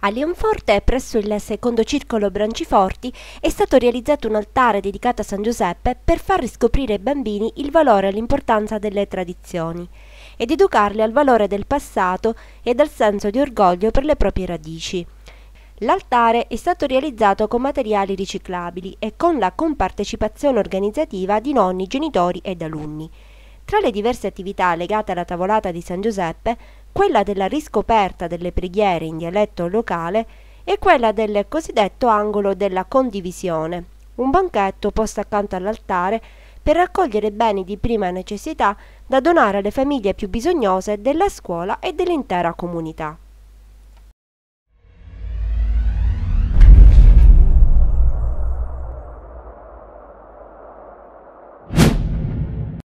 A Leonforte, presso il secondo circolo Branciforti, è stato realizzato un altare dedicato a San Giuseppe per far riscoprire ai bambini il valore e l'importanza delle tradizioni ed educarli al valore del passato ed al senso di orgoglio per le proprie radici. L'altare è stato realizzato con materiali riciclabili e con la compartecipazione organizzativa di nonni, genitori ed alunni. Tra le diverse attività legate alla tavolata di San Giuseppe quella della riscoperta delle preghiere in dialetto locale e quella del cosiddetto angolo della condivisione, un banchetto posto accanto all'altare per raccogliere beni di prima necessità da donare alle famiglie più bisognose della scuola e dell'intera comunità.